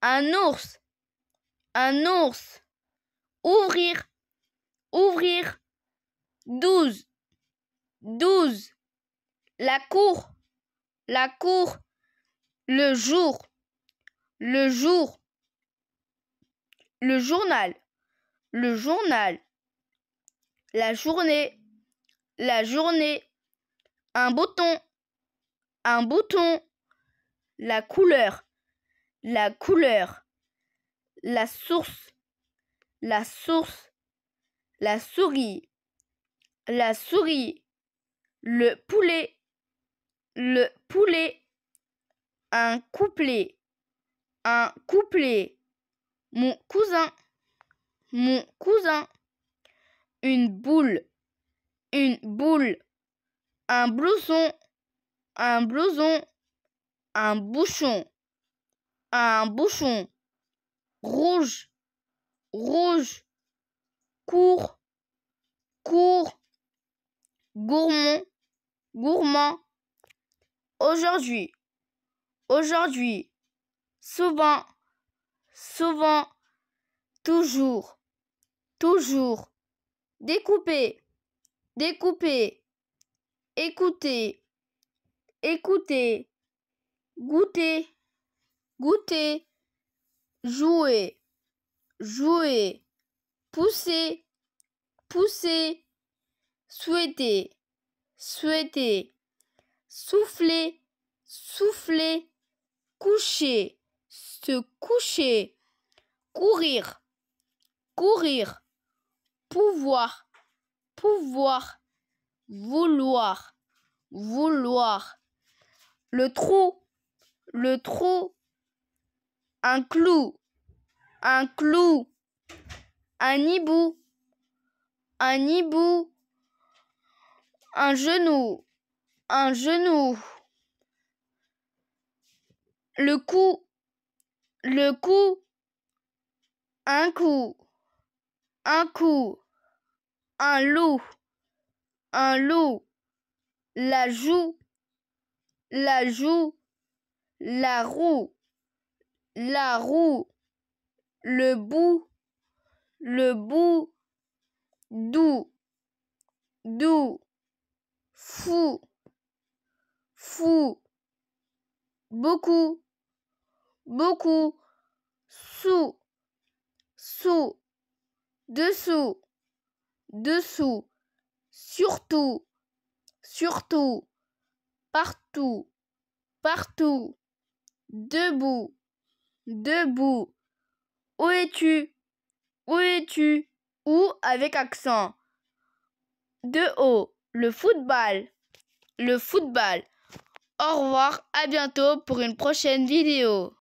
Un ours. Un ours. Ouvrir. Ouvrir. Douze. Douze. La cour. La cour. Le jour. Le jour. Le journal. Le journal. La journée. La journée. Un bouton. Un bouton. La couleur la couleur, la source, la source, la souris, la souris, le poulet, le poulet, un couplet, un couplet, mon cousin, mon cousin, une boule, une boule, un blouson, un blouson, un bouchon un bouchon rouge, rouge, court, court, gourmand, gourmand. Aujourd'hui, aujourd'hui, souvent, souvent, toujours, toujours. Découper, découper, écouter, écouter, goûter goûter, jouer, jouer, pousser, pousser, souhaiter, souhaiter, souffler, souffler, coucher, se coucher, courir, courir, pouvoir, pouvoir, vouloir, vouloir. Le trou, le trou, un clou, un clou, un hibou, un hibou, un genou, un genou, le cou, le cou, un cou, un coup, un loup, un loup, la joue, la joue, la roue la roue, le bout, le bout, doux, doux, fou, fou, beaucoup, beaucoup, sous, sous, dessous, dessous, surtout, surtout, partout, partout, debout, debout. Où es-tu Où es-tu OU avec accent. De haut, le football. Le football. Au revoir, à bientôt pour une prochaine vidéo.